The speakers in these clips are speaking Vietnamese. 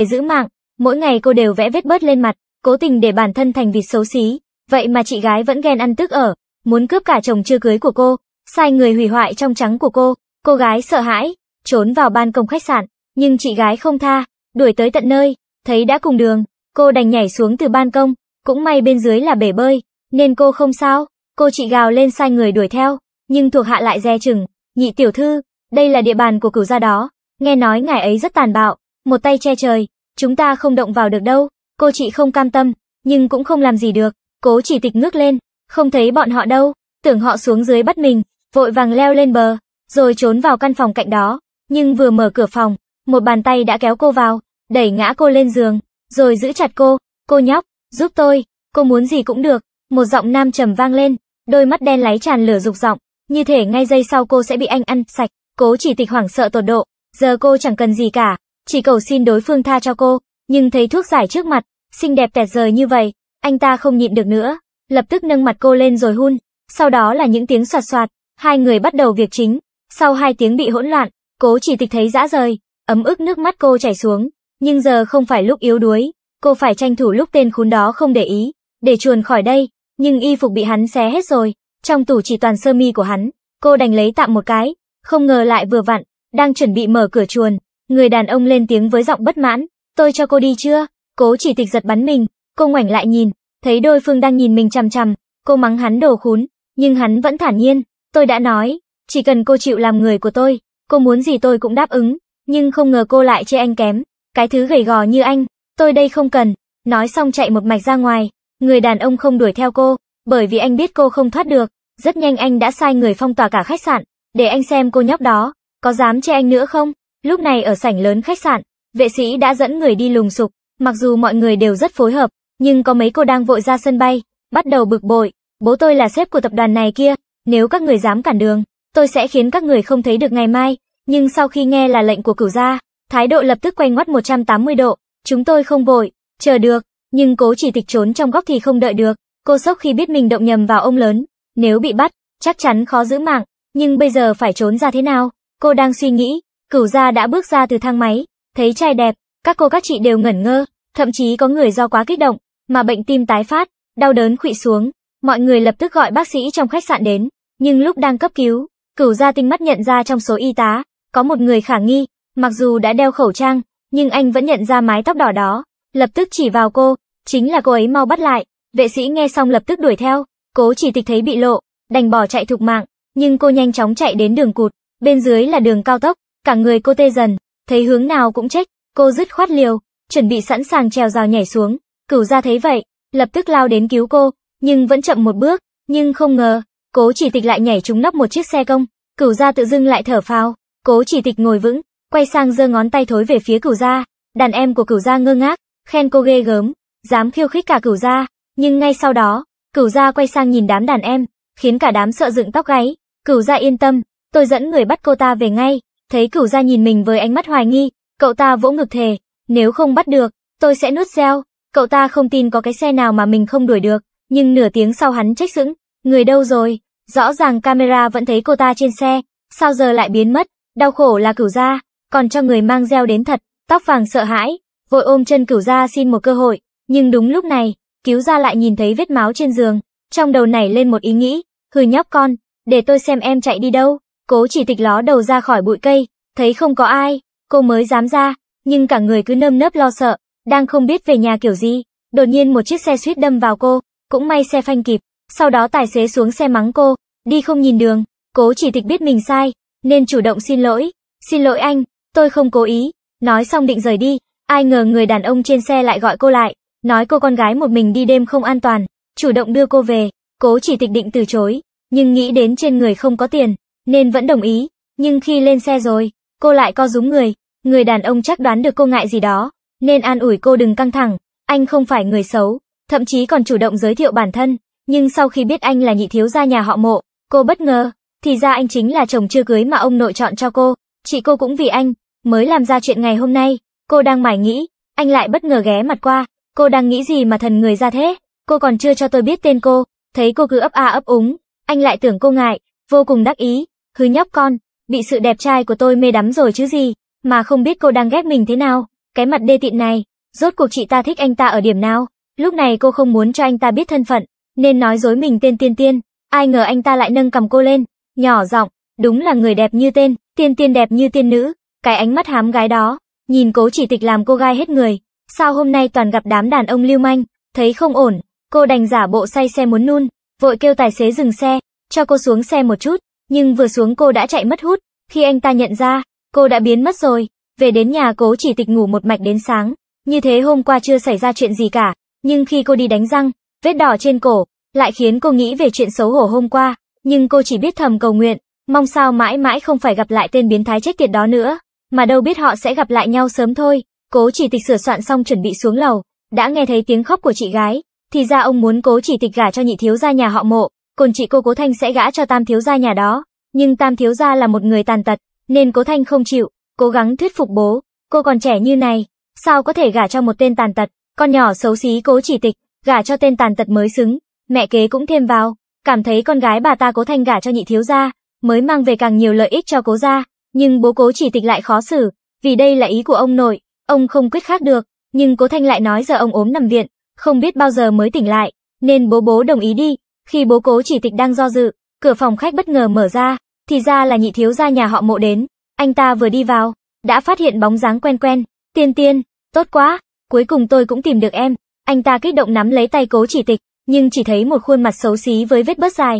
để giữ mạng, mỗi ngày cô đều vẽ vết bớt lên mặt, cố tình để bản thân thành vịt xấu xí, vậy mà chị gái vẫn ghen ăn tức ở, muốn cướp cả chồng chưa cưới của cô, sai người hủy hoại trong trắng của cô. Cô gái sợ hãi, trốn vào ban công khách sạn, nhưng chị gái không tha, đuổi tới tận nơi, thấy đã cùng đường, cô đành nhảy xuống từ ban công, cũng may bên dưới là bể bơi, nên cô không sao, cô chị gào lên sai người đuổi theo, nhưng thuộc hạ lại dè chừng, nhị tiểu thư, đây là địa bàn của cửu gia đó, nghe nói ngài ấy rất tàn bạo, một tay che trời, chúng ta không động vào được đâu, cô chị không cam tâm, nhưng cũng không làm gì được, cố chỉ tịch ngước lên, không thấy bọn họ đâu, tưởng họ xuống dưới bắt mình, vội vàng leo lên bờ, rồi trốn vào căn phòng cạnh đó, nhưng vừa mở cửa phòng, một bàn tay đã kéo cô vào, đẩy ngã cô lên giường, rồi giữ chặt cô, cô nhóc, giúp tôi, cô muốn gì cũng được, một giọng nam trầm vang lên, đôi mắt đen láy tràn lửa dục giọng, như thể ngay giây sau cô sẽ bị anh ăn sạch, cố chỉ tịch hoảng sợ tột độ, giờ cô chẳng cần gì cả, chỉ cầu xin đối phương tha cho cô, nhưng thấy thuốc giải trước mặt, xinh đẹp tẹt rời như vậy, anh ta không nhịn được nữa, lập tức nâng mặt cô lên rồi hun, sau đó là những tiếng soạt soạt, hai người bắt đầu việc chính, sau hai tiếng bị hỗn loạn, cố chỉ tịch thấy dã rời, ấm ức nước mắt cô chảy xuống, nhưng giờ không phải lúc yếu đuối, cô phải tranh thủ lúc tên khốn đó không để ý, để chuồn khỏi đây, nhưng y phục bị hắn xé hết rồi, trong tủ chỉ toàn sơ mi của hắn, cô đành lấy tạm một cái, không ngờ lại vừa vặn, đang chuẩn bị mở cửa chuồn, Người đàn ông lên tiếng với giọng bất mãn, tôi cho cô đi chưa? Cố chỉ tịch giật bắn mình, cô ngoảnh lại nhìn, thấy đôi phương đang nhìn mình chằm chằm, cô mắng hắn đồ khốn, nhưng hắn vẫn thản nhiên, tôi đã nói, chỉ cần cô chịu làm người của tôi, cô muốn gì tôi cũng đáp ứng, nhưng không ngờ cô lại chê anh kém, cái thứ gầy gò như anh, tôi đây không cần, nói xong chạy một mạch ra ngoài, người đàn ông không đuổi theo cô, bởi vì anh biết cô không thoát được, rất nhanh anh đã sai người phong tỏa cả khách sạn, để anh xem cô nhóc đó, có dám chê anh nữa không? Lúc này ở sảnh lớn khách sạn, vệ sĩ đã dẫn người đi lùng sục, mặc dù mọi người đều rất phối hợp, nhưng có mấy cô đang vội ra sân bay, bắt đầu bực bội, bố tôi là sếp của tập đoàn này kia, nếu các người dám cản đường, tôi sẽ khiến các người không thấy được ngày mai, nhưng sau khi nghe là lệnh của cửu gia, thái độ lập tức quay ngoắt 180 độ, chúng tôi không vội, chờ được, nhưng cố chỉ tịch trốn trong góc thì không đợi được, cô sốc khi biết mình động nhầm vào ông lớn, nếu bị bắt, chắc chắn khó giữ mạng, nhưng bây giờ phải trốn ra thế nào, cô đang suy nghĩ, Cửu gia đã bước ra từ thang máy, thấy trai đẹp, các cô các chị đều ngẩn ngơ, thậm chí có người do quá kích động, mà bệnh tim tái phát, đau đớn khụy xuống. Mọi người lập tức gọi bác sĩ trong khách sạn đến, nhưng lúc đang cấp cứu, cửu gia tinh mắt nhận ra trong số y tá, có một người khả nghi, mặc dù đã đeo khẩu trang, nhưng anh vẫn nhận ra mái tóc đỏ đó, lập tức chỉ vào cô, chính là cô ấy mau bắt lại, vệ sĩ nghe xong lập tức đuổi theo, cố chỉ tịch thấy bị lộ, đành bỏ chạy thục mạng, nhưng cô nhanh chóng chạy đến đường cụt, bên dưới là đường cao tốc, Cả người cô tê dần, thấy hướng nào cũng chết, cô dứt khoát liều, chuẩn bị sẵn sàng trèo rào nhảy xuống. Cửu ra thấy vậy, lập tức lao đến cứu cô, nhưng vẫn chậm một bước, nhưng không ngờ, cố chỉ tịch lại nhảy trúng nóc một chiếc xe công. Cửu ra tự dưng lại thở phào, cố chỉ tịch ngồi vững, quay sang giơ ngón tay thối về phía cửu ra. Đàn em của cửu ra ngơ ngác, khen cô ghê gớm, dám khiêu khích cả cửu ra, nhưng ngay sau đó, cửu ra quay sang nhìn đám đàn em, khiến cả đám sợ dựng tóc gáy. Cửu ra yên tâm, tôi dẫn người bắt cô ta về ngay. Thấy cửu gia nhìn mình với ánh mắt hoài nghi, cậu ta vỗ ngực thề, nếu không bắt được, tôi sẽ nuốt gieo. Cậu ta không tin có cái xe nào mà mình không đuổi được, nhưng nửa tiếng sau hắn trách sững, người đâu rồi? Rõ ràng camera vẫn thấy cô ta trên xe, sao giờ lại biến mất? Đau khổ là cửu gia, còn cho người mang gieo đến thật, tóc vàng sợ hãi, vội ôm chân cửu gia xin một cơ hội, nhưng đúng lúc này, cứu gia lại nhìn thấy vết máu trên giường, trong đầu nảy lên một ý nghĩ, hừ nhóc con, để tôi xem em chạy đi đâu. Cố chỉ tịch ló đầu ra khỏi bụi cây, thấy không có ai, cô mới dám ra, nhưng cả người cứ nơm nớp lo sợ, đang không biết về nhà kiểu gì. Đột nhiên một chiếc xe suýt đâm vào cô, cũng may xe phanh kịp, sau đó tài xế xuống xe mắng cô, đi không nhìn đường, cố chỉ tịch biết mình sai, nên chủ động xin lỗi, xin lỗi anh, tôi không cố ý, nói xong định rời đi, ai ngờ người đàn ông trên xe lại gọi cô lại, nói cô con gái một mình đi đêm không an toàn, chủ động đưa cô về, cố chỉ tịch định từ chối, nhưng nghĩ đến trên người không có tiền, nên vẫn đồng ý, nhưng khi lên xe rồi, cô lại co rúm người, người đàn ông chắc đoán được cô ngại gì đó, nên an ủi cô đừng căng thẳng, anh không phải người xấu, thậm chí còn chủ động giới thiệu bản thân, nhưng sau khi biết anh là nhị thiếu gia nhà họ mộ, cô bất ngờ, thì ra anh chính là chồng chưa cưới mà ông nội chọn cho cô, chị cô cũng vì anh, mới làm ra chuyện ngày hôm nay, cô đang mải nghĩ, anh lại bất ngờ ghé mặt qua, cô đang nghĩ gì mà thần người ra thế, cô còn chưa cho tôi biết tên cô, thấy cô cứ ấp a à ấp úng, anh lại tưởng cô ngại, vô cùng đắc ý, hứ nhóc con, bị sự đẹp trai của tôi mê đắm rồi chứ gì, mà không biết cô đang ghét mình thế nào, cái mặt đê tiện này, rốt cuộc chị ta thích anh ta ở điểm nào, lúc này cô không muốn cho anh ta biết thân phận, nên nói dối mình tên tiên tiên, ai ngờ anh ta lại nâng cầm cô lên, nhỏ giọng, đúng là người đẹp như tên, tiên tiên đẹp như tiên nữ, cái ánh mắt hám gái đó, nhìn cố chỉ tịch làm cô gai hết người, sao hôm nay toàn gặp đám đàn ông lưu manh, thấy không ổn, cô đành giả bộ say xe muốn nôn, vội kêu tài xế dừng xe, cho cô xuống xe một chút, nhưng vừa xuống cô đã chạy mất hút, khi anh ta nhận ra, cô đã biến mất rồi, về đến nhà cố chỉ tịch ngủ một mạch đến sáng, như thế hôm qua chưa xảy ra chuyện gì cả, nhưng khi cô đi đánh răng, vết đỏ trên cổ, lại khiến cô nghĩ về chuyện xấu hổ hôm qua, nhưng cô chỉ biết thầm cầu nguyện, mong sao mãi mãi không phải gặp lại tên biến thái chết tiệt đó nữa, mà đâu biết họ sẽ gặp lại nhau sớm thôi, cố chỉ tịch sửa soạn xong chuẩn bị xuống lầu, đã nghe thấy tiếng khóc của chị gái, thì ra ông muốn cố chỉ tịch gả cho nhị thiếu gia nhà họ mộ, còn chị cô Cố Thanh sẽ gã cho Tam Thiếu Gia nhà đó. Nhưng Tam Thiếu Gia là một người tàn tật, nên Cố Thanh không chịu, cố gắng thuyết phục bố. Cô còn trẻ như này, sao có thể gả cho một tên tàn tật, con nhỏ xấu xí cố chỉ tịch, gả cho tên tàn tật mới xứng. Mẹ kế cũng thêm vào, cảm thấy con gái bà ta Cố Thanh gả cho nhị thiếu gia, mới mang về càng nhiều lợi ích cho cố gia. Nhưng bố cố chỉ tịch lại khó xử, vì đây là ý của ông nội, ông không quyết khác được. Nhưng cố Thanh lại nói giờ ông ốm nằm viện, không biết bao giờ mới tỉnh lại, nên bố bố đồng ý đi. Khi bố cố chỉ tịch đang do dự, cửa phòng khách bất ngờ mở ra, thì ra là nhị thiếu gia nhà họ mộ đến. Anh ta vừa đi vào, đã phát hiện bóng dáng quen quen. Tiên tiên, tốt quá, cuối cùng tôi cũng tìm được em. Anh ta kích động nắm lấy tay cố chỉ tịch, nhưng chỉ thấy một khuôn mặt xấu xí với vết bớt dài.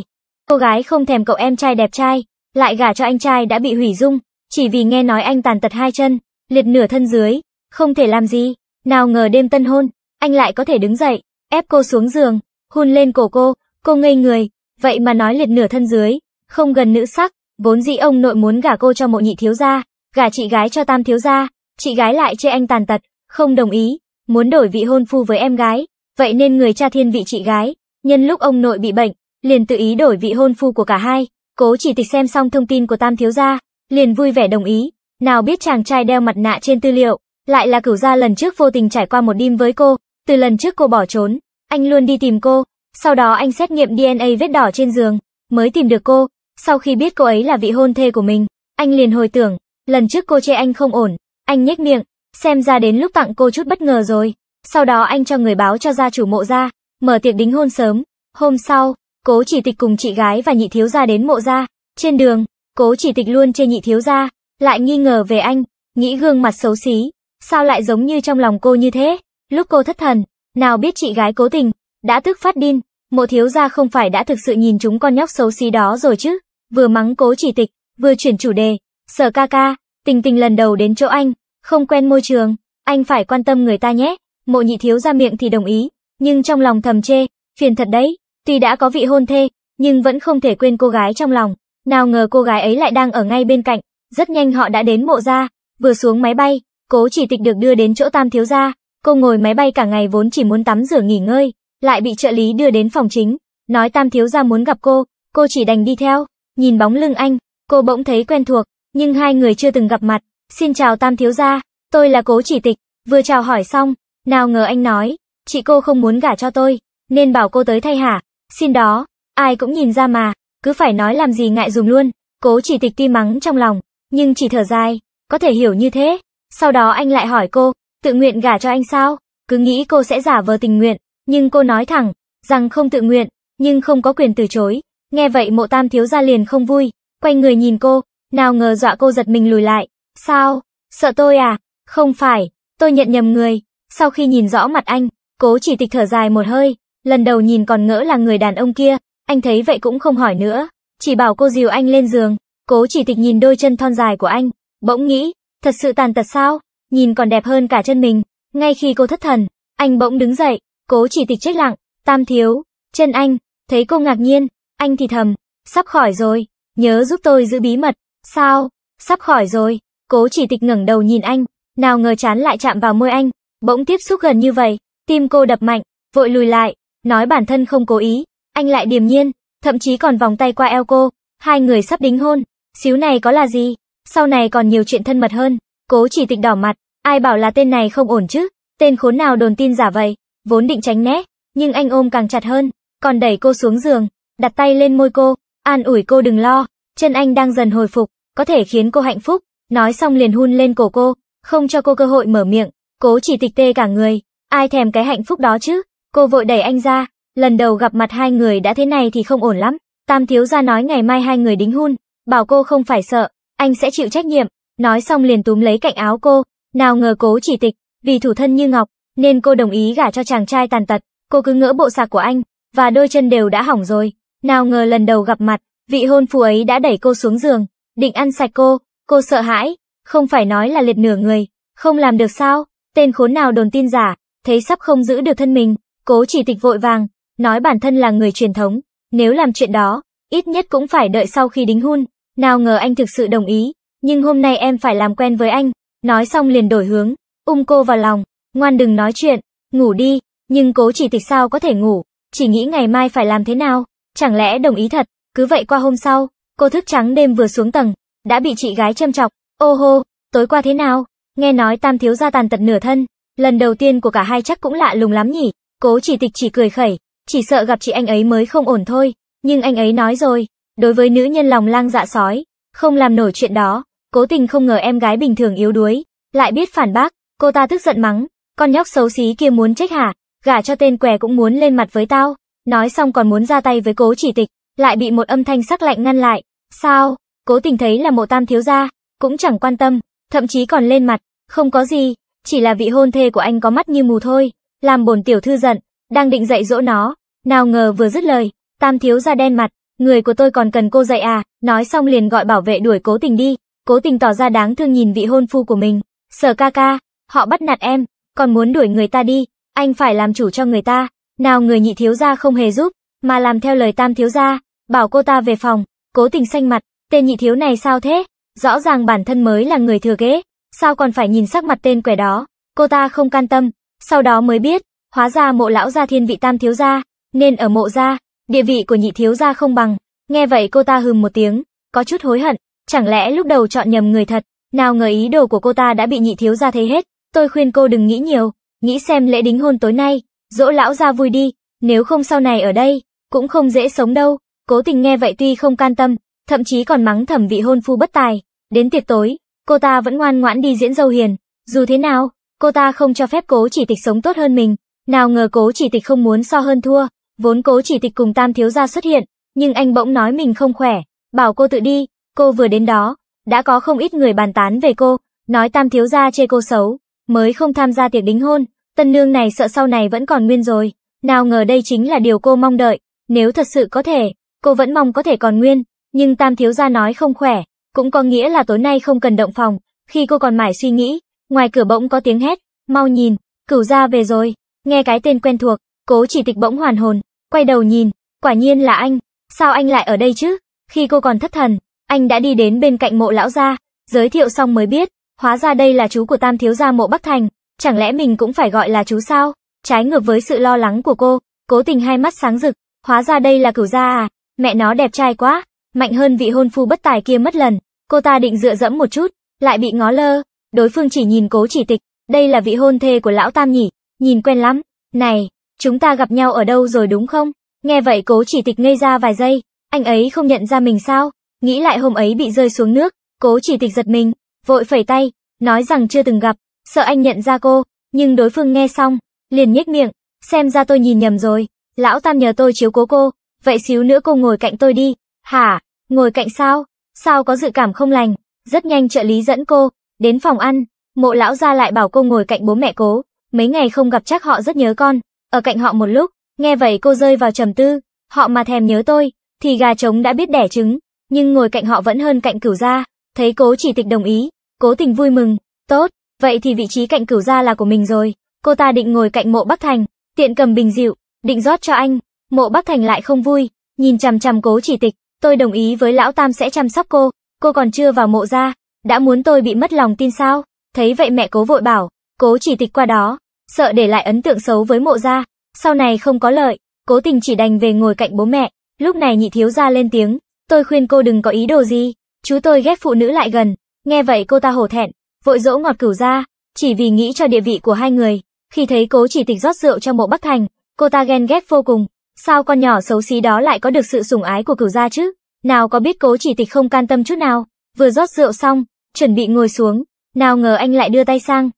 Cô gái không thèm cậu em trai đẹp trai, lại gả cho anh trai đã bị hủy dung, chỉ vì nghe nói anh tàn tật hai chân, liệt nửa thân dưới, không thể làm gì. Nào ngờ đêm tân hôn, anh lại có thể đứng dậy, ép cô xuống giường, hôn lên cổ cô, Cô ngây người, vậy mà nói liệt nửa thân dưới, không gần nữ sắc, vốn dĩ ông nội muốn gả cô cho mộ nhị thiếu gia, gả chị gái cho tam thiếu gia, chị gái lại chê anh tàn tật, không đồng ý, muốn đổi vị hôn phu với em gái, vậy nên người cha thiên vị chị gái, nhân lúc ông nội bị bệnh, liền tự ý đổi vị hôn phu của cả hai, cố chỉ tịch xem xong thông tin của tam thiếu gia, liền vui vẻ đồng ý, nào biết chàng trai đeo mặt nạ trên tư liệu, lại là cửu gia lần trước vô tình trải qua một đêm với cô, từ lần trước cô bỏ trốn, anh luôn đi tìm cô, sau đó anh xét nghiệm DNA vết đỏ trên giường, mới tìm được cô. Sau khi biết cô ấy là vị hôn thê của mình, anh liền hồi tưởng, lần trước cô chê anh không ổn, anh nhếch miệng, xem ra đến lúc tặng cô chút bất ngờ rồi. Sau đó anh cho người báo cho gia chủ mộ ra, mở tiệc đính hôn sớm. Hôm sau, cố chỉ tịch cùng chị gái và nhị thiếu gia đến mộ ra. Trên đường, cố chỉ tịch luôn chê nhị thiếu gia, lại nghi ngờ về anh, nghĩ gương mặt xấu xí, sao lại giống như trong lòng cô như thế. Lúc cô thất thần, nào biết chị gái cố tình, đã tức phát điên, mộ thiếu gia không phải đã thực sự nhìn chúng con nhóc xấu xí đó rồi chứ, vừa mắng cố chỉ tịch, vừa chuyển chủ đề, sở ca ca, tình tình lần đầu đến chỗ anh, không quen môi trường, anh phải quan tâm người ta nhé, mộ nhị thiếu ra miệng thì đồng ý, nhưng trong lòng thầm chê, phiền thật đấy, tuy đã có vị hôn thê, nhưng vẫn không thể quên cô gái trong lòng, nào ngờ cô gái ấy lại đang ở ngay bên cạnh, rất nhanh họ đã đến mộ gia, vừa xuống máy bay, cố chỉ tịch được đưa đến chỗ tam thiếu gia, cô ngồi máy bay cả ngày vốn chỉ muốn tắm rửa nghỉ ngơi, lại bị trợ lý đưa đến phòng chính, nói Tam thiếu gia muốn gặp cô, cô chỉ đành đi theo, nhìn bóng lưng anh, cô bỗng thấy quen thuộc, nhưng hai người chưa từng gặp mặt. Xin chào Tam thiếu gia, tôi là Cố Chỉ Tịch, vừa chào hỏi xong, nào ngờ anh nói, chị cô không muốn gả cho tôi, nên bảo cô tới thay hả? Xin đó, ai cũng nhìn ra mà, cứ phải nói làm gì ngại dùng luôn. Cố Chỉ Tịch tuy mắng trong lòng, nhưng chỉ thở dài, có thể hiểu như thế. Sau đó anh lại hỏi cô, tự nguyện gả cho anh sao? Cứ nghĩ cô sẽ giả vờ tình nguyện, nhưng cô nói thẳng, rằng không tự nguyện, nhưng không có quyền từ chối. Nghe vậy mộ tam thiếu gia liền không vui, quay người nhìn cô, nào ngờ dọa cô giật mình lùi lại. Sao? Sợ tôi à? Không phải, tôi nhận nhầm người. Sau khi nhìn rõ mặt anh, cố chỉ tịch thở dài một hơi, lần đầu nhìn còn ngỡ là người đàn ông kia, anh thấy vậy cũng không hỏi nữa, chỉ bảo cô dìu anh lên giường. Cố chỉ tịch nhìn đôi chân thon dài của anh, bỗng nghĩ, thật sự tàn tật sao? Nhìn còn đẹp hơn cả chân mình. Ngay khi cô thất thần, anh bỗng đứng dậy, Cố chỉ tịch chết lặng, tam thiếu, chân anh, thấy cô ngạc nhiên, anh thì thầm, sắp khỏi rồi, nhớ giúp tôi giữ bí mật, sao, sắp khỏi rồi, cố chỉ tịch ngẩng đầu nhìn anh, nào ngờ chán lại chạm vào môi anh, bỗng tiếp xúc gần như vậy, tim cô đập mạnh, vội lùi lại, nói bản thân không cố ý, anh lại điềm nhiên, thậm chí còn vòng tay qua eo cô, hai người sắp đính hôn, xíu này có là gì, sau này còn nhiều chuyện thân mật hơn, cố chỉ tịch đỏ mặt, ai bảo là tên này không ổn chứ, tên khốn nào đồn tin giả vậy, vốn định tránh né, nhưng anh ôm càng chặt hơn, còn đẩy cô xuống giường, đặt tay lên môi cô, an ủi cô đừng lo, chân anh đang dần hồi phục, có thể khiến cô hạnh phúc, nói xong liền hôn lên cổ cô, không cho cô cơ hội mở miệng, cố chỉ tịch tê cả người, ai thèm cái hạnh phúc đó chứ, cô vội đẩy anh ra, lần đầu gặp mặt hai người đã thế này thì không ổn lắm, tam thiếu gia nói ngày mai hai người đính hôn, bảo cô không phải sợ, anh sẽ chịu trách nhiệm, nói xong liền túm lấy cạnh áo cô, nào ngờ cố chỉ tịch, vì thủ thân như ngọc, nên cô đồng ý gả cho chàng trai tàn tật. Cô cứ ngỡ bộ sạc của anh, và đôi chân đều đã hỏng rồi. Nào ngờ lần đầu gặp mặt, vị hôn phu ấy đã đẩy cô xuống giường, định ăn sạch cô, cô sợ hãi, không phải nói là liệt nửa người, không làm được sao, tên khốn nào đồn tin giả, thấy sắp không giữ được thân mình, cố chỉ tịch vội vàng, nói bản thân là người truyền thống, nếu làm chuyện đó, ít nhất cũng phải đợi sau khi đính hôn, nào ngờ anh thực sự đồng ý, nhưng hôm nay em phải làm quen với anh, nói xong liền đổi hướng, um cô vào lòng, ngoan đừng nói chuyện, ngủ đi, nhưng cố chỉ tịch sao có thể ngủ, chỉ nghĩ ngày mai phải làm thế nào, chẳng lẽ đồng ý thật, cứ vậy qua hôm sau, cô thức trắng đêm vừa xuống tầng, đã bị chị gái châm chọc, ô hô, tối qua thế nào, nghe nói tam thiếu gia tàn tật nửa thân, lần đầu tiên của cả hai chắc cũng lạ lùng lắm nhỉ, cố chỉ tịch chỉ cười khẩy, chỉ sợ gặp chị anh ấy mới không ổn thôi, nhưng anh ấy nói rồi, đối với nữ nhân lòng lang dạ sói, không làm nổi chuyện đó, cố tình không ngờ em gái bình thường yếu đuối, lại biết phản bác, cô ta tức giận mắng, con nhóc xấu xí kia muốn trách hả? Gả cho tên què cũng muốn lên mặt với tao. Nói xong còn muốn ra tay với cố chỉ tịch, lại bị một âm thanh sắc lạnh ngăn lại. Sao? Cố tình thấy là mộ tam thiếu gia, cũng chẳng quan tâm, thậm chí còn lên mặt. Không có gì, chỉ là vị hôn thê của anh có mắt như mù thôi. Làm bổn tiểu thư giận, đang định dạy dỗ nó. Nào ngờ vừa dứt lời, tam thiếu gia đen mặt, người của tôi còn cần cô dạy à, nói xong liền gọi bảo vệ đuổi cố tình đi, cố tình tỏ ra đáng thương nhìn vị hôn phu của mình, sở ca ca, họ bắt nạt em, còn muốn đuổi người ta đi, anh phải làm chủ cho người ta, nào người nhị thiếu gia không hề giúp, mà làm theo lời tam thiếu gia, bảo cô ta về phòng, cố tình xanh mặt, tên nhị thiếu này sao thế, rõ ràng bản thân mới là người thừa kế, sao còn phải nhìn sắc mặt tên quẻ đó, cô ta không can tâm, sau đó mới biết, hóa ra mộ lão gia thiên vị tam thiếu gia, nên ở mộ gia, địa vị của nhị thiếu gia không bằng, nghe vậy cô ta hừm một tiếng, có chút hối hận, chẳng lẽ lúc đầu chọn nhầm người thật, nào ngờ ý đồ của cô ta đã bị nhị thiếu gia thấy hết, Tôi khuyên cô đừng nghĩ nhiều, nghĩ xem lễ đính hôn tối nay, dỗ lão ra vui đi, nếu không sau này ở đây, cũng không dễ sống đâu. Cố tình nghe vậy tuy không can tâm, thậm chí còn mắng thẩm vị hôn phu bất tài. Đến tiệc tối, cô ta vẫn ngoan ngoãn đi diễn dâu hiền. Dù thế nào, cô ta không cho phép cố chỉ tịch sống tốt hơn mình. Nào ngờ cố chỉ tịch không muốn so hơn thua, vốn cố chỉ tịch cùng tam thiếu gia xuất hiện, nhưng anh bỗng nói mình không khỏe, bảo cô tự đi, cô vừa đến đó, đã có không ít người bàn tán về cô, nói tam thiếu gia chê cô xấu, mới không tham gia tiệc đính hôn, tân nương này sợ sau này vẫn còn nguyên rồi. Nào ngờ đây chính là điều cô mong đợi, nếu thật sự có thể, cô vẫn mong có thể còn nguyên, nhưng tam thiếu gia nói không khỏe, cũng có nghĩa là tối nay không cần động phòng, khi cô còn mải suy nghĩ, ngoài cửa bỗng có tiếng hét, mau nhìn, cửu gia về rồi, nghe cái tên quen thuộc, cố chỉ tịch bỗng hoàn hồn, quay đầu nhìn, quả nhiên là anh, sao anh lại ở đây chứ, khi cô còn thất thần, anh đã đi đến bên cạnh mộ lão gia, giới thiệu xong mới biết, Hóa ra đây là chú của tam thiếu gia mộ Bắc Thành, chẳng lẽ mình cũng phải gọi là chú sao? Trái ngược với sự lo lắng của cô, cố tình hai mắt sáng rực, hóa ra đây là cửu gia à, mẹ nó đẹp trai quá, mạnh hơn vị hôn phu bất tài kia mất lần, cô ta định dựa dẫm một chút, lại bị ngó lơ, đối phương chỉ nhìn cố chỉ tịch, đây là vị hôn thê của lão tam nhỉ, nhìn quen lắm, này, chúng ta gặp nhau ở đâu rồi đúng không? Nghe vậy cố chỉ tịch ngây ra vài giây, anh ấy không nhận ra mình sao, nghĩ lại hôm ấy bị rơi xuống nước, cố chỉ tịch giật mình, vội phẩy tay, nói rằng chưa từng gặp, sợ anh nhận ra cô, nhưng đối phương nghe xong, liền nhếch miệng, xem ra tôi nhìn nhầm rồi, lão tam nhờ tôi chiếu cố cô, vậy xíu nữa cô ngồi cạnh tôi đi, hả, ngồi cạnh sao, sao có dự cảm không lành, rất nhanh trợ lý dẫn cô, đến phòng ăn, mộ lão ra lại bảo cô ngồi cạnh bố mẹ cố, mấy ngày không gặp chắc họ rất nhớ con, ở cạnh họ một lúc, nghe vậy cô rơi vào trầm tư, họ mà thèm nhớ tôi, thì gà trống đã biết đẻ trứng, nhưng ngồi cạnh họ vẫn hơn cạnh cửu gia. Thấy cố chỉ tịch đồng ý, cố tình vui mừng, tốt, vậy thì vị trí cạnh cửu gia là của mình rồi. Cô ta định ngồi cạnh mộ Bắc Thành, tiện cầm bình rượu, định rót cho anh. Mộ Bắc Thành lại không vui, nhìn chằm chằm cố chỉ tịch, tôi đồng ý với lão Tam sẽ chăm sóc cô, cô còn chưa vào mộ gia, đã muốn tôi bị mất lòng tin sao? Thấy vậy mẹ cố vội bảo, cố chỉ tịch qua đó, sợ để lại ấn tượng xấu với mộ gia, sau này không có lợi, cố tình chỉ đành về ngồi cạnh bố mẹ. Lúc này nhị thiếu gia lên tiếng, tôi khuyên cô đừng có ý đồ gì, Chú tôi ghét phụ nữ lại gần, nghe vậy cô ta hổ thẹn, vội dỗ ngọt cửu ra, chỉ vì nghĩ cho địa vị của hai người. Khi thấy cố chỉ tịch rót rượu cho mộ Bắc Thành, cô ta ghen ghét vô cùng. Sao con nhỏ xấu xí đó lại có được sự sủng ái của cửu gia chứ? Nào có biết cố chỉ tịch không can tâm chút nào, vừa rót rượu xong, chuẩn bị ngồi xuống, nào ngờ anh lại đưa tay sang.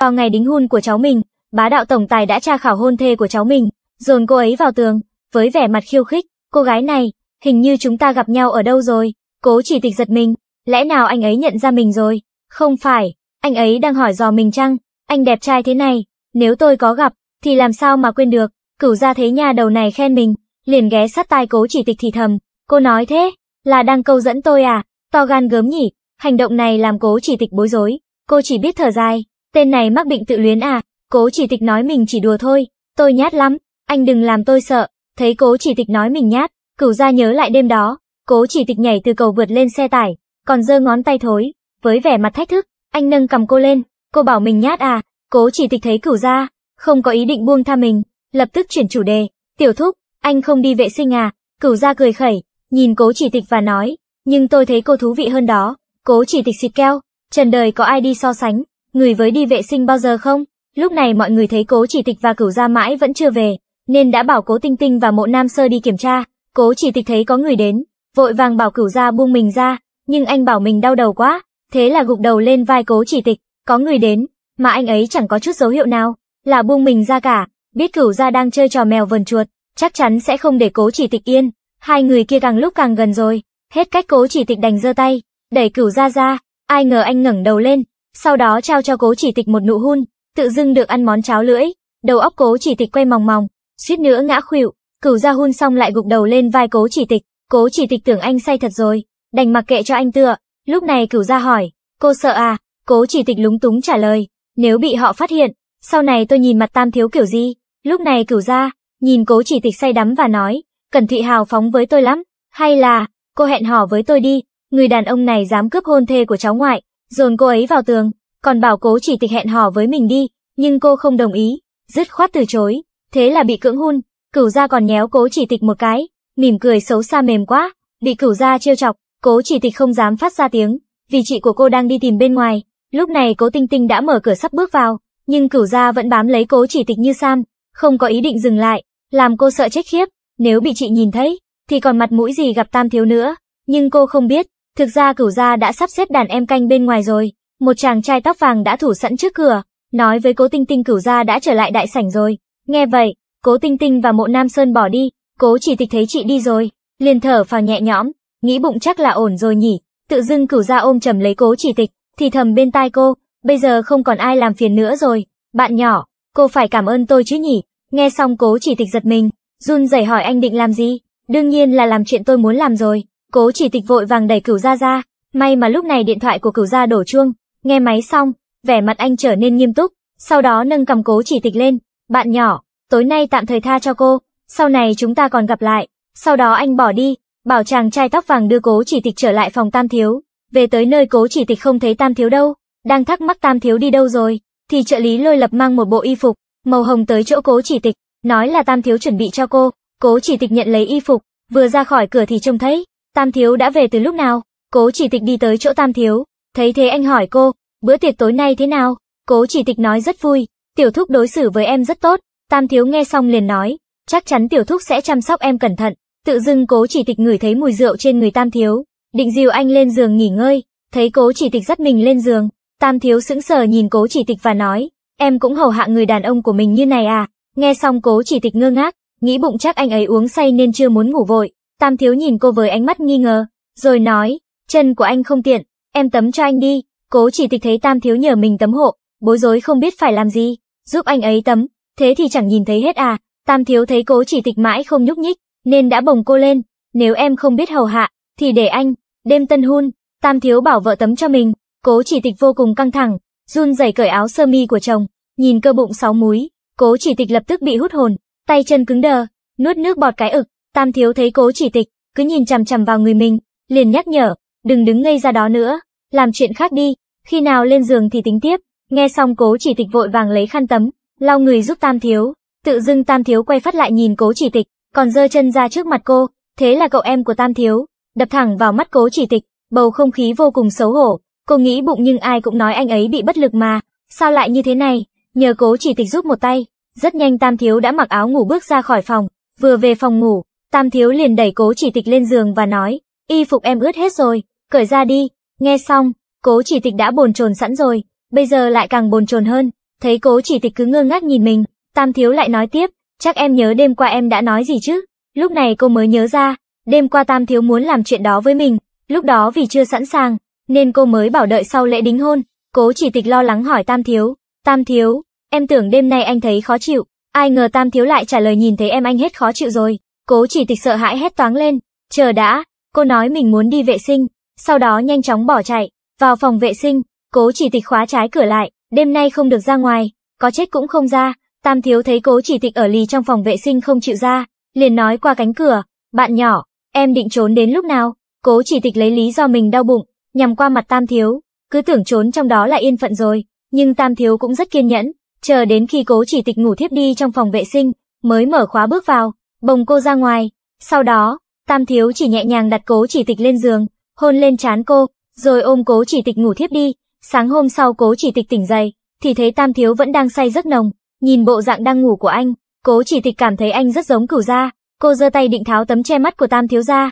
Vào ngày đính hôn của cháu mình, bá đạo tổng tài đã tra khảo hôn thê của cháu mình, dồn cô ấy vào tường, với vẻ mặt khiêu khích, cô gái này, hình như chúng ta gặp nhau ở đâu rồi. Cố chỉ tịch giật mình, lẽ nào anh ấy nhận ra mình rồi? Không phải, anh ấy đang hỏi dò mình chăng? Anh đẹp trai thế này, nếu tôi có gặp, thì làm sao mà quên được? Cửu ra thấy nhà đầu này khen mình, liền ghé sát tai cố chỉ tịch thì thầm. Cô nói thế, là đang câu dẫn tôi à? To gan gớm nhỉ, hành động này làm cố chỉ tịch bối rối. Cô chỉ biết thở dài, tên này mắc bệnh tự luyến à? Cố chỉ tịch nói mình chỉ đùa thôi, tôi nhát lắm, anh đừng làm tôi sợ. Thấy cố chỉ tịch nói mình nhát, cửu ra nhớ lại đêm đó, Cố chỉ tịch nhảy từ cầu vượt lên xe tải, còn giơ ngón tay thối, với vẻ mặt thách thức, anh nâng cầm cô lên, cô bảo mình nhát à, cố chỉ tịch thấy cửu gia, không có ý định buông tha mình, lập tức chuyển chủ đề, tiểu thúc, anh không đi vệ sinh à, cửu gia cười khẩy, nhìn cố chỉ tịch và nói, nhưng tôi thấy cô thú vị hơn đó, cố chỉ tịch xịt keo, trần đời có ai đi so sánh, người với đi vệ sinh bao giờ không, lúc này mọi người thấy cố chỉ tịch và cửu gia mãi vẫn chưa về, nên đã bảo cố tinh tinh và mộ nam sơ đi kiểm tra, cố chỉ tịch thấy có người đến, vội vàng bảo cửu gia buông mình ra, nhưng anh bảo mình đau đầu quá, thế là gục đầu lên vai cố chỉ tịch, có người đến, mà anh ấy chẳng có chút dấu hiệu nào, là buông mình ra cả, biết cửu gia đang chơi trò mèo vần chuột, chắc chắn sẽ không để cố chỉ tịch yên, hai người kia càng lúc càng gần rồi, hết cách cố chỉ tịch đành giơ tay, đẩy cửu gia ra, ai ngờ anh ngẩng đầu lên, sau đó trao cho cố chỉ tịch một nụ hôn, tự dưng được ăn món cháo lưỡi, đầu óc cố chỉ tịch quay mòng mòng, suýt nữa ngã khuỵu, cửu gia hun xong lại gục đầu lên vai cố chỉ tịch, Cố chỉ tịch tưởng anh say thật rồi, đành mặc kệ cho anh tựa. Lúc này cửu ra hỏi, cô sợ à? Cố chỉ tịch lúng túng trả lời, nếu bị họ phát hiện, sau này tôi nhìn mặt tam thiếu kiểu gì? Lúc này cửu ra, nhìn cố chỉ tịch say đắm và nói, Cần Thụy hào phóng với tôi lắm, hay là, cô hẹn hò với tôi đi, người đàn ông này dám cướp hôn thê của cháu ngoại, dồn cô ấy vào tường, còn bảo cố chỉ tịch hẹn hò với mình đi, nhưng cô không đồng ý, dứt khoát từ chối, thế là bị cưỡng hôn, cửu ra còn nhéo cố chỉ tịch một cái, mỉm cười xấu xa mềm quá, bị cửu gia trêu chọc, cố chỉ tịch không dám phát ra tiếng, vì chị của cô đang đi tìm bên ngoài. Lúc này cố tinh tinh đã mở cửa sắp bước vào, nhưng cửu gia vẫn bám lấy cố chỉ tịch như sam, không có ý định dừng lại, làm cô sợ chết khiếp, nếu bị chị nhìn thấy, thì còn mặt mũi gì gặp tam thiếu nữa. Nhưng cô không biết, thực ra cửu gia đã sắp xếp đàn em canh bên ngoài rồi, một chàng trai tóc vàng đã thủ sẵn trước cửa, nói với cố tinh tinh cửu gia đã trở lại đại sảnh rồi. Nghe vậy, cố tinh tinh và mộ nam sơn bỏ đi, Cố chỉ tịch thấy chị đi rồi, liền thở phào nhẹ nhõm, nghĩ bụng chắc là ổn rồi nhỉ. Tự dưng cửu ra ôm chầm lấy cố chỉ tịch, thì thầm bên tai cô, bây giờ không còn ai làm phiền nữa rồi. Bạn nhỏ, cô phải cảm ơn tôi chứ nhỉ? Nghe xong cố chỉ tịch giật mình, run rẩy hỏi anh định làm gì? Đương nhiên là làm chuyện tôi muốn làm rồi. Cố chỉ tịch vội vàng đẩy cửu ra ra, may mà lúc này điện thoại của cửu ra đổ chuông, nghe máy xong, vẻ mặt anh trở nên nghiêm túc, sau đó nâng cầm cố chỉ tịch lên. Bạn nhỏ, tối nay tạm thời tha cho cô, sau này chúng ta còn gặp lại. Sau đó anh bỏ đi, bảo chàng trai tóc vàng đưa cố chỉ tịch trở lại phòng tam thiếu. Về tới nơi cố chỉ tịch không thấy tam thiếu đâu, đang thắc mắc tam thiếu đi đâu rồi, thì trợ lý lôi lập mang một bộ y phục, màu hồng tới chỗ cố chỉ tịch, nói là tam thiếu chuẩn bị cho cô. Cố chỉ tịch nhận lấy y phục, vừa ra khỏi cửa thì trông thấy, tam thiếu đã về từ lúc nào, cố chỉ tịch đi tới chỗ tam thiếu, thấy thế anh hỏi cô, bữa tiệc tối nay thế nào, cố chỉ tịch nói rất vui, tiểu thúc đối xử với em rất tốt, tam thiếu nghe xong liền nói, chắc chắn tiểu thúc sẽ chăm sóc em cẩn thận. Tự dưng cố chỉ tịch ngửi thấy mùi rượu trên người tam thiếu, định dìu anh lên giường nghỉ ngơi, thấy cố chỉ tịch dắt mình lên giường, tam thiếu sững sờ nhìn cố chỉ tịch và nói, em cũng hầu hạ người đàn ông của mình như này à, nghe xong cố chỉ tịch ngơ ngác, nghĩ bụng chắc anh ấy uống say nên chưa muốn ngủ vội, tam thiếu nhìn cô với ánh mắt nghi ngờ, rồi nói, chân của anh không tiện, em tấm cho anh đi, cố chỉ tịch thấy tam thiếu nhờ mình tấm hộ, bối rối không biết phải làm gì, giúp anh ấy tấm, thế thì chẳng nhìn thấy hết à, Tam thiếu thấy cố chỉ tịch mãi không nhúc nhích, nên đã bồng cô lên, nếu em không biết hầu hạ, thì để anh, đêm tân hôn, tam thiếu bảo vợ tấm cho mình, cố chỉ tịch vô cùng căng thẳng, run rẩy cởi áo sơ mi của chồng, nhìn cơ bụng sáu múi, cố chỉ tịch lập tức bị hút hồn, tay chân cứng đờ, nuốt nước bọt cái ực, tam thiếu thấy cố chỉ tịch, cứ nhìn chằm chằm vào người mình, liền nhắc nhở, đừng đứng ngây ra đó nữa, làm chuyện khác đi, khi nào lên giường thì tính tiếp, nghe xong cố chỉ tịch vội vàng lấy khăn tắm, lau người giúp tam thiếu, Tự dưng Tam Thiếu quay phát lại nhìn cố chỉ tịch, còn dơ chân ra trước mặt cô, thế là cậu em của Tam Thiếu, đập thẳng vào mắt cố chỉ tịch, bầu không khí vô cùng xấu hổ, cô nghĩ bụng nhưng ai cũng nói anh ấy bị bất lực mà, sao lại như thế này, nhờ cố chỉ tịch giúp một tay, rất nhanh Tam Thiếu đã mặc áo ngủ bước ra khỏi phòng, vừa về phòng ngủ, Tam Thiếu liền đẩy cố chỉ tịch lên giường và nói, y phục em ướt hết rồi, cởi ra đi, nghe xong, cố chỉ tịch đã bồn chồn sẵn rồi, bây giờ lại càng bồn chồn hơn, thấy cố chỉ tịch cứ ngơ ngác nhìn mình, Tam thiếu lại nói tiếp, chắc em nhớ đêm qua em đã nói gì chứ? Lúc này cô mới nhớ ra, đêm qua Tam thiếu muốn làm chuyện đó với mình, lúc đó vì chưa sẵn sàng, nên cô mới bảo đợi sau lễ đính hôn. Cố chỉ tịch lo lắng hỏi Tam thiếu, Tam thiếu, em tưởng đêm nay anh thấy khó chịu, ai ngờ Tam thiếu lại trả lời nhìn thấy em anh hết khó chịu rồi. Cố chỉ tịch sợ hãi hét toáng lên, chờ đã, cô nói mình muốn đi vệ sinh, sau đó nhanh chóng bỏ chạy, vào phòng vệ sinh, cố chỉ tịch khóa trái cửa lại, đêm nay không được ra ngoài, có chết cũng không ra, Tam thiếu thấy cố chỉ tịch ở lì trong phòng vệ sinh không chịu ra, liền nói qua cánh cửa, bạn nhỏ, em định trốn đến lúc nào, cố chỉ tịch lấy lý do mình đau bụng, nhằm qua mặt tam thiếu, cứ tưởng trốn trong đó là yên phận rồi, nhưng tam thiếu cũng rất kiên nhẫn, chờ đến khi cố chỉ tịch ngủ thiếp đi trong phòng vệ sinh, mới mở khóa bước vào, bồng cô ra ngoài, sau đó, tam thiếu chỉ nhẹ nhàng đặt cố chỉ tịch lên giường, hôn lên trán cô, rồi ôm cố chỉ tịch ngủ thiếp đi, sáng hôm sau cố chỉ tịch tỉnh dậy, thì thấy tam thiếu vẫn đang say rất nồng, Nhìn bộ dạng đang ngủ của anh, cố chỉ tịch cảm thấy anh rất giống cửu gia, cô giơ tay định tháo tấm che mắt của tam thiếu gia.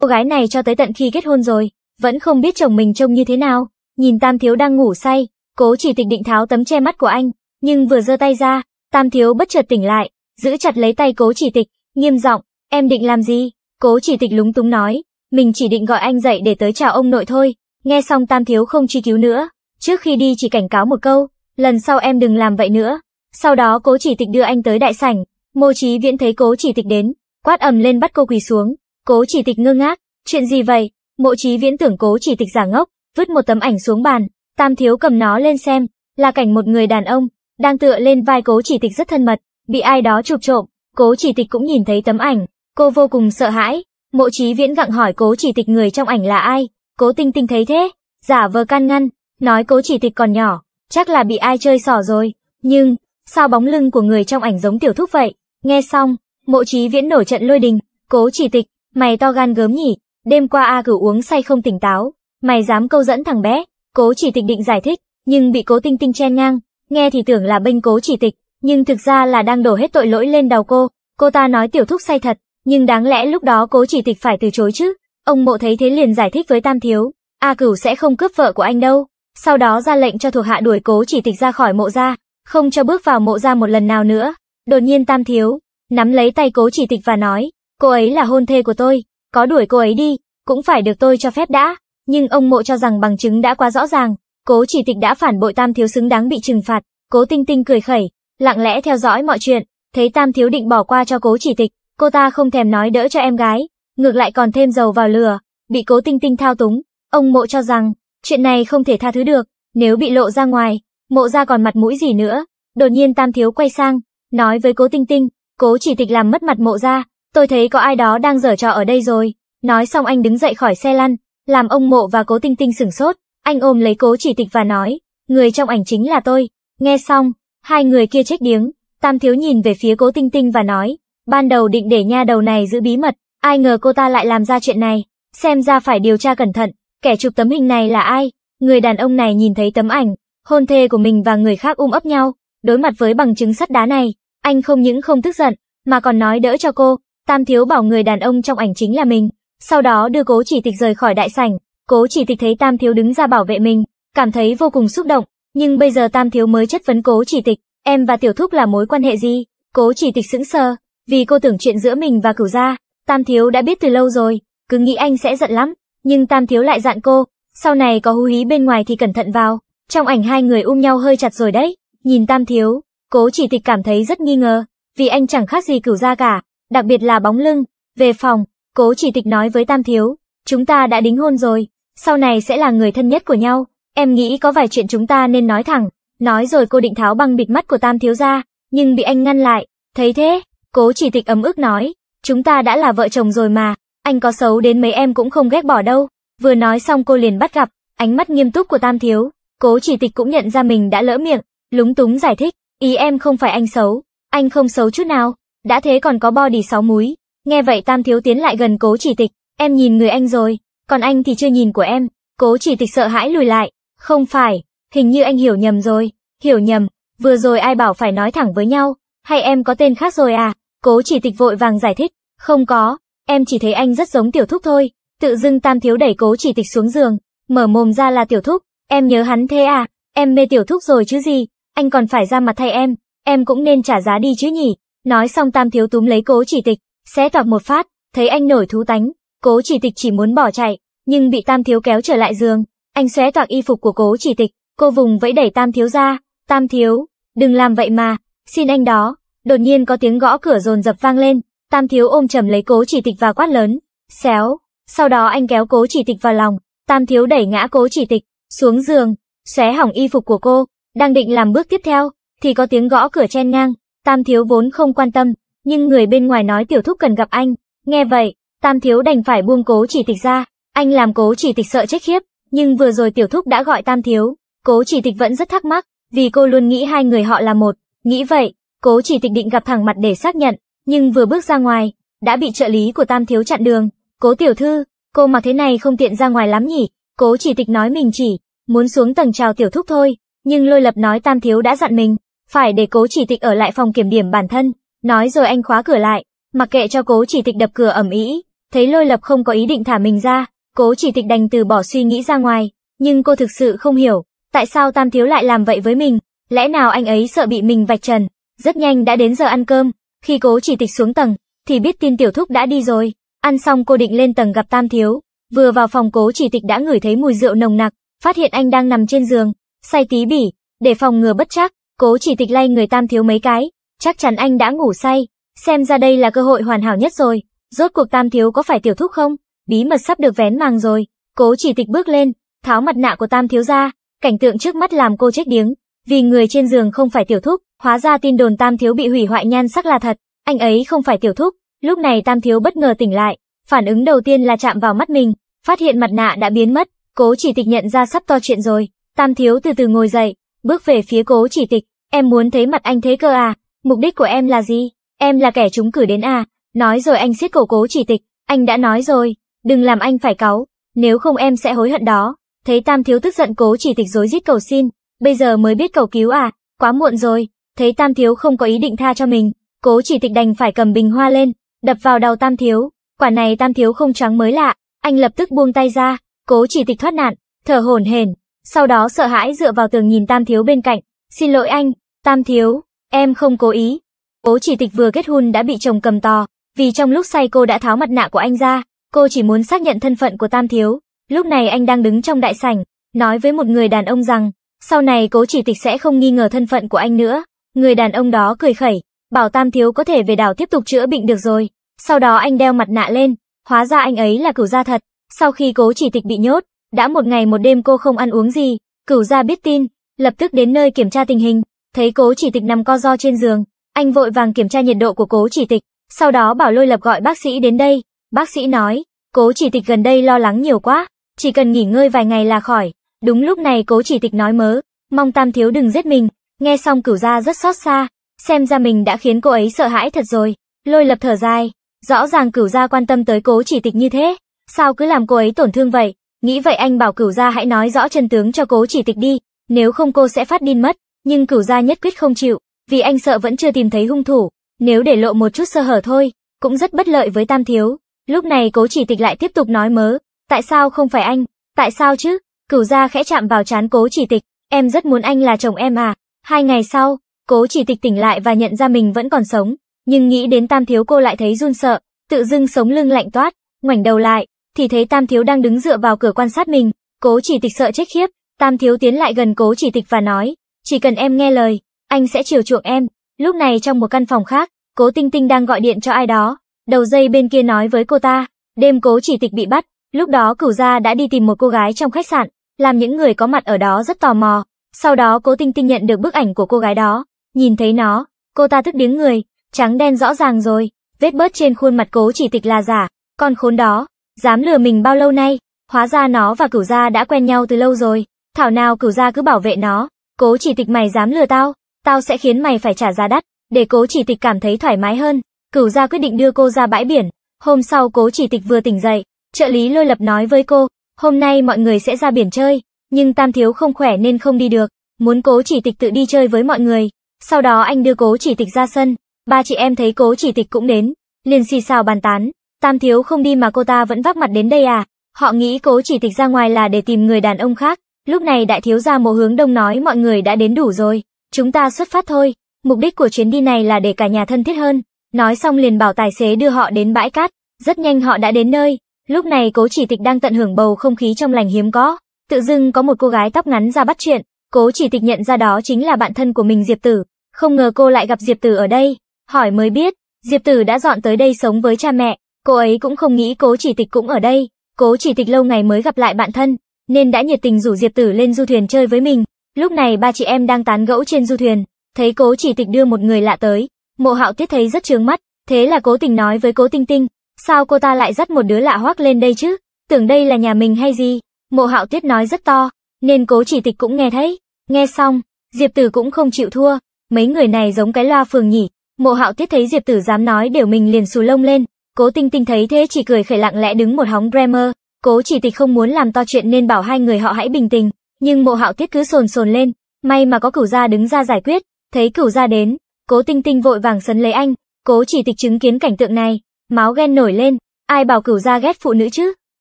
Cô gái này cho tới tận khi kết hôn rồi, vẫn không biết chồng mình trông như thế nào, nhìn tam thiếu đang ngủ say, cố chỉ tịch định tháo tấm che mắt của anh, nhưng vừa giơ tay ra, tam thiếu bất chợt tỉnh lại, giữ chặt lấy tay cố chỉ tịch, nghiêm giọng, em định làm gì? Cố chỉ tịch lúng túng nói, mình chỉ định gọi anh dậy để tới chào ông nội thôi, nghe xong tam thiếu không truy cứu nữa, trước khi đi chỉ cảnh cáo một câu, lần sau em đừng làm vậy nữa. Sau đó cố chỉ tịch đưa anh tới đại sảnh, Mô Chí Viễn thấy cố chỉ tịch đến, quát ầm lên bắt cô quỳ xuống. Cố chỉ tịch ngơ ngác, chuyện gì vậy? Mộ Chí Viễn tưởng cố chỉ tịch giả ngốc, vứt một tấm ảnh xuống bàn, Tam thiếu cầm nó lên xem, là cảnh một người đàn ông đang tựa lên vai cố chỉ tịch rất thân mật, bị ai đó chụp trộm. Cố chỉ tịch cũng nhìn thấy tấm ảnh, cô vô cùng sợ hãi. Mộ Chí Viễn gặng hỏi cố chỉ tịch người trong ảnh là ai? Cố Tinh Tinh thấy thế, giả vờ can ngăn, nói cố chỉ tịch còn nhỏ, chắc là bị ai chơi xỏ rồi, nhưng Sao bóng lưng của người trong ảnh giống tiểu thúc vậy? Nghe xong, mộ trí viễn nổi trận lôi đình, cố chỉ tịch, mày to gan gớm nhỉ, đêm qua A cửu uống say không tỉnh táo, mày dám câu dẫn thằng bé, cố chỉ tịch định giải thích, nhưng bị cố tinh tinh chen ngang, nghe thì tưởng là bênh cố chỉ tịch, nhưng thực ra là đang đổ hết tội lỗi lên đầu cô, cô ta nói tiểu thúc say thật, nhưng đáng lẽ lúc đó cố chỉ tịch phải từ chối chứ, ông mộ thấy thế liền giải thích với tam thiếu, A cửu sẽ không cướp vợ của anh đâu, sau đó ra lệnh cho thuộc hạ đuổi cố chỉ tịch ra khỏi mộ ra, không cho bước vào mộ ra một lần nào nữa. Đột nhiên Tam Thiếu, nắm lấy tay cố chỉ tịch và nói, cô ấy là hôn thê của tôi, có đuổi cô ấy đi, cũng phải được tôi cho phép đã. Nhưng ông mộ cho rằng bằng chứng đã quá rõ ràng, cố chỉ tịch đã phản bội Tam Thiếu xứng đáng bị trừng phạt, cố tinh tinh cười khẩy, lặng lẽ theo dõi mọi chuyện, thấy Tam Thiếu định bỏ qua cho cố chỉ tịch, cô ta không thèm nói đỡ cho em gái, ngược lại còn thêm dầu vào lửa, bị cố tinh tinh thao túng, ông mộ cho rằng, chuyện này không thể tha thứ được, nếu bị lộ ra ngoài, mộ ra còn mặt mũi gì nữa. Đột nhiên Tam Thiếu quay sang, nói với Cố Tinh Tinh, Cố chỉ tịch làm mất mặt mộ ra, tôi thấy có ai đó đang dở trò ở đây rồi. Nói xong anh đứng dậy khỏi xe lăn, làm ông mộ và Cố Tinh Tinh sửng sốt, anh ôm lấy Cố chỉ tịch và nói, người trong ảnh chính là tôi. Nghe xong, hai người kia chết điếng, Tam Thiếu nhìn về phía Cố Tinh Tinh và nói, ban đầu định để nha đầu này giữ bí mật, ai ngờ cô ta lại làm ra chuyện này, xem ra phải điều tra cẩn thận, kẻ chụp tấm hình này là ai. Người đàn ông này nhìn thấy tấm ảnh, hôn thê của mình và người khác um ấp nhau. Đối mặt với bằng chứng sắt đá này, anh không những không tức giận, mà còn nói đỡ cho cô. Tam thiếu bảo người đàn ông trong ảnh chính là mình, sau đó đưa cố chỉ tịch rời khỏi đại sảnh. Cố chỉ tịch thấy Tam thiếu đứng ra bảo vệ mình, cảm thấy vô cùng xúc động, nhưng bây giờ Tam thiếu mới chất vấn cố chỉ tịch, em và tiểu thúc là mối quan hệ gì? Cố chỉ tịch sững sờ, vì cô tưởng chuyện giữa mình và cửu gia, Tam thiếu đã biết từ lâu rồi, cứ nghĩ anh sẽ giận lắm, nhưng Tam thiếu lại dặn cô, sau này có hú hí bên ngoài thì cẩn thận vào. Trong ảnh hai người ôm nhau hơi chặt rồi đấy, nhìn Tam Thiếu, cố chỉ tịch cảm thấy rất nghi ngờ, vì anh chẳng khác gì cửu gia cả, đặc biệt là bóng lưng. Về phòng, cố chỉ tịch nói với Tam Thiếu, chúng ta đã đính hôn rồi, sau này sẽ là người thân nhất của nhau, em nghĩ có vài chuyện chúng ta nên nói thẳng. Nói rồi cô định tháo băng bịt mắt của Tam Thiếu ra, nhưng bị anh ngăn lại, thấy thế, cố chỉ tịch ấm ức nói, chúng ta đã là vợ chồng rồi mà, anh có xấu đến mấy em cũng không ghét bỏ đâu. Vừa nói xong cô liền bắt gặp, ánh mắt nghiêm túc của Tam Thiếu, Cố chỉ tịch cũng nhận ra mình đã lỡ miệng, lúng túng giải thích, ý em không phải anh xấu, anh không xấu chút nào, đã thế còn có body sáu múi. Nghe vậy tam thiếu tiến lại gần cố chỉ tịch, em nhìn người anh rồi, còn anh thì chưa nhìn của em, cố chỉ tịch sợ hãi lùi lại, không phải, hình như anh hiểu nhầm rồi, hiểu nhầm, vừa rồi ai bảo phải nói thẳng với nhau, hay em có tên khác rồi à, cố chỉ tịch vội vàng giải thích, không có, em chỉ thấy anh rất giống tiểu thúc thôi, tự dưng tam thiếu đẩy cố chỉ tịch xuống giường, mở mồm ra là tiểu thúc, Em nhớ hắn thế à, em mê tiểu thúc rồi chứ gì, anh còn phải ra mặt thay em, em cũng nên trả giá đi chứ nhỉ. Nói xong tam thiếu túm lấy cố chỉ tịch, xé toạc một phát, thấy anh nổi thú tánh, cố chỉ tịch chỉ muốn bỏ chạy, nhưng bị tam thiếu kéo trở lại giường. Anh xé toạc y phục của cố chỉ tịch, cô vùng vẫy đẩy tam thiếu ra, tam thiếu, đừng làm vậy mà, xin anh đó. Đột nhiên có tiếng gõ cửa rồn dập vang lên, tam thiếu ôm chầm lấy cố chỉ tịch và quát lớn, xéo. Sau đó anh kéo cố chỉ tịch vào lòng, tam thiếu đẩy ngã cố chỉ tịch, xuống giường, xé hỏng y phục của cô, đang định làm bước tiếp theo, thì có tiếng gõ cửa chen ngang, Tam Thiếu vốn không quan tâm, nhưng người bên ngoài nói tiểu thúc cần gặp anh, nghe vậy, Tam Thiếu đành phải buông cố chỉ tịch ra, anh làm cố chỉ tịch sợ chết khiếp, nhưng vừa rồi tiểu thúc đã gọi Tam Thiếu, cố chỉ tịch vẫn rất thắc mắc, vì cô luôn nghĩ hai người họ là một, nghĩ vậy, cố chỉ tịch định gặp thẳng mặt để xác nhận, nhưng vừa bước ra ngoài, đã bị trợ lý của Tam Thiếu chặn đường, cố tiểu thư, cô mặc thế này không tiện ra ngoài lắm nhỉ, Cố chỉ tịch nói mình chỉ, muốn xuống tầng chào tiểu thúc thôi, nhưng lôi lập nói tam thiếu đã dặn mình, phải để cố chỉ tịch ở lại phòng kiểm điểm bản thân, nói rồi anh khóa cửa lại, mặc kệ cho cố chỉ tịch đập cửa ẩm ý, thấy lôi lập không có ý định thả mình ra, cố chỉ tịch đành từ bỏ suy nghĩ ra ngoài, nhưng cô thực sự không hiểu, tại sao tam thiếu lại làm vậy với mình, lẽ nào anh ấy sợ bị mình vạch trần, rất nhanh đã đến giờ ăn cơm, khi cố chỉ tịch xuống tầng, thì biết tin tiểu thúc đã đi rồi, ăn xong cô định lên tầng gặp tam thiếu, Vừa vào phòng cố chỉ tịch đã ngửi thấy mùi rượu nồng nặc, phát hiện anh đang nằm trên giường, say tí bỉ, để phòng ngừa bất chắc, cố chỉ tịch lay người tam thiếu mấy cái, chắc chắn anh đã ngủ say, xem ra đây là cơ hội hoàn hảo nhất rồi, rốt cuộc tam thiếu có phải tiểu thúc không, bí mật sắp được vén màng rồi, cố chỉ tịch bước lên, tháo mặt nạ của tam thiếu ra, cảnh tượng trước mắt làm cô chết điếng, vì người trên giường không phải tiểu thúc, hóa ra tin đồn tam thiếu bị hủy hoại nhan sắc là thật, anh ấy không phải tiểu thúc, lúc này tam thiếu bất ngờ tỉnh lại, Phản ứng đầu tiên là chạm vào mắt mình, phát hiện mặt nạ đã biến mất, cố chỉ tịch nhận ra sắp to chuyện rồi. Tam thiếu từ từ ngồi dậy, bước về phía cố chỉ tịch, em muốn thấy mặt anh thế cơ à, mục đích của em là gì, em là kẻ chúng cử đến à, nói rồi anh siết cổ cố chỉ tịch, anh đã nói rồi, đừng làm anh phải cáu, nếu không em sẽ hối hận đó. Thấy tam thiếu tức giận cố chỉ tịch dối rít cầu xin, bây giờ mới biết cầu cứu à, quá muộn rồi, thấy tam thiếu không có ý định tha cho mình, cố chỉ tịch đành phải cầm bình hoa lên, đập vào đầu tam thiếu, quả này tam thiếu không trắng mới lạ, anh lập tức buông tay ra, cố chỉ tịch thoát nạn, thở hổn hển, sau đó sợ hãi dựa vào tường nhìn tam thiếu bên cạnh, xin lỗi anh, tam thiếu, em không cố ý. Cố chỉ tịch vừa kết hôn đã bị chồng cầm to, vì trong lúc say cô đã tháo mặt nạ của anh ra, cô chỉ muốn xác nhận thân phận của tam thiếu, lúc này anh đang đứng trong đại sảnh, nói với một người đàn ông rằng, sau này cố chỉ tịch sẽ không nghi ngờ thân phận của anh nữa. Người đàn ông đó cười khẩy, bảo Tam Thiếu có thể về đảo tiếp tục chữa bệnh được rồi. Sau đó anh đeo mặt nạ lên, hóa ra anh ấy là cửu gia thật. Sau khi cố chỉ tịch bị nhốt, đã một ngày một đêm cô không ăn uống gì, cửu gia biết tin, lập tức đến nơi kiểm tra tình hình, thấy cố chỉ tịch nằm co do trên giường, anh vội vàng kiểm tra nhiệt độ của cố chỉ tịch, sau đó bảo lôi lập gọi bác sĩ đến đây. Bác sĩ nói, cố chỉ tịch gần đây lo lắng nhiều quá, chỉ cần nghỉ ngơi vài ngày là khỏi. Đúng lúc này cố chỉ tịch nói mớ, mong tam thiếu đừng giết mình, nghe xong cửu gia rất xót xa, xem ra mình đã khiến cô ấy sợ hãi thật rồi. Lôi lập thở dài, Rõ ràng cửu gia quan tâm tới cố chỉ tịch như thế, sao cứ làm cô ấy tổn thương vậy? Nghĩ vậy anh bảo cửu gia hãy nói rõ chân tướng cho cố chỉ tịch đi, nếu không cô sẽ phát điên mất, nhưng cửu gia nhất quyết không chịu, vì anh sợ vẫn chưa tìm thấy hung thủ, nếu để lộ một chút sơ hở thôi, cũng rất bất lợi với tam thiếu. Lúc này cố chỉ tịch lại tiếp tục nói mớ, tại sao không phải anh, tại sao chứ? Cửu gia khẽ chạm vào chán cố chỉ tịch, em rất muốn anh là chồng em à. Hai ngày sau, cố chỉ tịch tỉnh lại và nhận ra mình vẫn còn sống, nhưng nghĩ đến tam thiếu cô lại thấy run sợ, tự dưng sống lưng lạnh toát, ngoảnh đầu lại, thì thấy tam thiếu đang đứng dựa vào cửa quan sát mình, cố chỉ tịch sợ chết khiếp, tam thiếu tiến lại gần cố chỉ tịch và nói, chỉ cần em nghe lời, anh sẽ chiều chuộng em. Lúc này trong một căn phòng khác, cố tinh tinh đang gọi điện cho ai đó, đầu dây bên kia nói với cô ta, đêm cố chỉ tịch bị bắt, lúc đó cửu gia đã đi tìm một cô gái trong khách sạn, làm những người có mặt ở đó rất tò mò. Sau đó cố tinh tinh nhận được bức ảnh của cô gái đó, nhìn thấy nó, cô ta tức điếng người, trắng đen rõ ràng rồi, vết bớt trên khuôn mặt cố chỉ tịch là giả, con khốn đó, dám lừa mình bao lâu nay, hóa ra nó và cửu gia đã quen nhau từ lâu rồi, thảo nào cửu gia cứ bảo vệ nó, cố chỉ tịch mày dám lừa tao, tao sẽ khiến mày phải trả giá đắt, để cố chỉ tịch cảm thấy thoải mái hơn, cửu gia quyết định đưa cô ra bãi biển, hôm sau cố chỉ tịch vừa tỉnh dậy, trợ lý lôi lập nói với cô, hôm nay mọi người sẽ ra biển chơi, nhưng tam thiếu không khỏe nên không đi được, muốn cố chỉ tịch tự đi chơi với mọi người, sau đó anh đưa cố chỉ tịch ra sân, Ba chị em thấy cố chỉ tịch cũng đến, liền xì xào bàn tán, tam thiếu không đi mà cô ta vẫn vác mặt đến đây à, họ nghĩ cố chỉ tịch ra ngoài là để tìm người đàn ông khác, lúc này đại thiếu gia mộ hướng đông nói mọi người đã đến đủ rồi, chúng ta xuất phát thôi, mục đích của chuyến đi này là để cả nhà thân thiết hơn, nói xong liền bảo tài xế đưa họ đến bãi cát, rất nhanh họ đã đến nơi, lúc này cố chỉ tịch đang tận hưởng bầu không khí trong lành hiếm có, tự dưng có một cô gái tóc ngắn ra bắt chuyện, cố chỉ tịch nhận ra đó chính là bạn thân của mình Diệp Tử, không ngờ cô lại gặp Diệp Tử ở đây. Hỏi mới biết, Diệp Tử đã dọn tới đây sống với cha mẹ, cô ấy cũng không nghĩ cố chỉ tịch cũng ở đây. Cố chỉ tịch lâu ngày mới gặp lại bạn thân, nên đã nhiệt tình rủ Diệp Tử lên du thuyền chơi với mình. Lúc này ba chị em đang tán gẫu trên du thuyền, thấy cố chỉ tịch đưa một người lạ tới. Mộ hạo tiết thấy rất trướng mắt, thế là cố tình nói với cố tinh tinh, sao cô ta lại dắt một đứa lạ hoắc lên đây chứ, tưởng đây là nhà mình hay gì. Mộ hạo tiết nói rất to, nên cố chỉ tịch cũng nghe thấy. Nghe xong, Diệp Tử cũng không chịu thua, mấy người này giống cái loa phường nhỉ, Mộ hạo thiết thấy Diệp tử dám nói đều mình liền xù lông lên, cố tinh tinh thấy thế chỉ cười khẩy lặng lẽ đứng một hóng Bremer, cố chỉ tịch không muốn làm to chuyện nên bảo hai người họ hãy bình tình, nhưng mộ hạo thiết cứ sồn sồn lên, may mà có cửu gia đứng ra giải quyết, thấy cửu gia đến, cố tinh tinh vội vàng sấn lấy anh, cố chỉ tịch chứng kiến cảnh tượng này, máu ghen nổi lên, ai bảo cửu gia ghét phụ nữ chứ,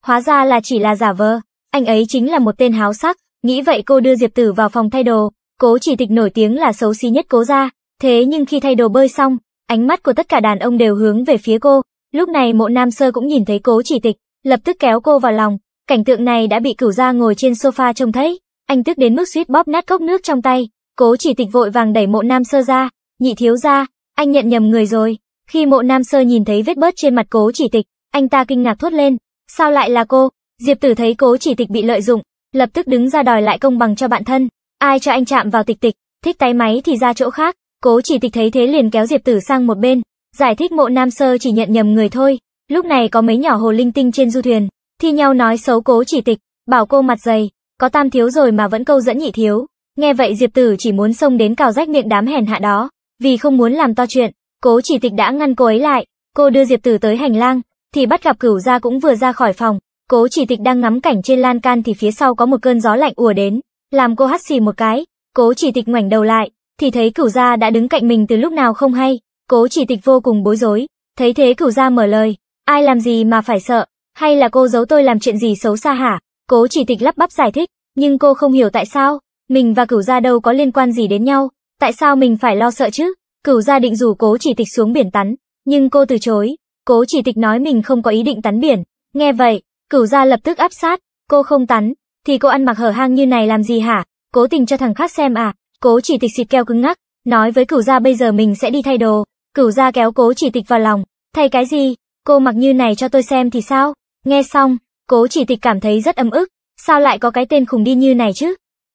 hóa ra là chỉ là giả vờ, anh ấy chính là một tên háo sắc, nghĩ vậy cô đưa Diệp Tử vào phòng thay đồ, cố chỉ tịch nổi tiếng là xấu xí nhất cố gia, Thế nhưng khi thay đồ bơi xong, ánh mắt của tất cả đàn ông đều hướng về phía cô. Lúc này mộ nam sơ cũng nhìn thấy cố chỉ tịch, lập tức kéo cô vào lòng. Cảnh tượng này đã bị cửu gia ngồi trên sofa trông thấy. Anh tức đến mức suýt bóp nát cốc nước trong tay. Cố chỉ tịch vội vàng đẩy mộ nam sơ ra. Nhị thiếu ra, anh nhận nhầm người rồi. Khi mộ nam sơ nhìn thấy vết bớt trên mặt cố chỉ tịch, anh ta kinh ngạc thốt lên. Sao lại là cô? Diệp tử thấy cố chỉ tịch bị lợi dụng, lập tức đứng ra đòi lại công bằng cho bạn thân. Ai cho anh chạm vào tịch tịch, thích tay máy thì ra chỗ khác. Cố chỉ tịch thấy thế liền kéo Diệp Tử sang một bên, giải thích mộ nam sơ chỉ nhận nhầm người thôi. Lúc này có mấy nhỏ hồ linh tinh trên du thuyền, thi nhau nói xấu cố chỉ tịch, bảo cô mặt dày, có tam thiếu rồi mà vẫn câu dẫn nhị thiếu. Nghe vậy Diệp Tử chỉ muốn xông đến cào rách miệng đám hèn hạ đó, vì không muốn làm to chuyện, cố chỉ tịch đã ngăn cô ấy lại, cô đưa Diệp Tử tới hành lang, thì bắt gặp cửu gia cũng vừa ra khỏi phòng, cố chỉ tịch đang ngắm cảnh trên lan can thì phía sau có một cơn gió lạnh ùa đến, làm cô hắt xì một cái, cố chỉ tịch ngoảnh đầu lại, thì thấy cửu gia đã đứng cạnh mình từ lúc nào không hay. Cố chỉ tịch vô cùng bối rối, thấy thế cửu gia mở lời, ai làm gì mà phải sợ, hay là cô giấu tôi làm chuyện gì xấu xa hả? Cố chỉ tịch lắp bắp giải thích, nhưng cô không hiểu tại sao, mình và cửu gia đâu có liên quan gì đến nhau, tại sao mình phải lo sợ chứ? Cửu gia định rủ cố chỉ tịch xuống biển tắn, nhưng cô từ chối, cố chỉ tịch nói mình không có ý định tắn biển. Nghe vậy, cửu gia lập tức áp sát, cô không tắn, thì cô ăn mặc hở hang như này làm gì hả? Cố tình cho thằng khác xem à? Cố chỉ tịch xịt keo cứng ngắc, nói với cửu gia bây giờ mình sẽ đi thay đồ. Cửu gia kéo cố chỉ tịch vào lòng, thay cái gì, cô mặc như này cho tôi xem thì sao? Nghe xong, cố chỉ tịch cảm thấy rất ấm ức, sao lại có cái tên khùng đi như này chứ?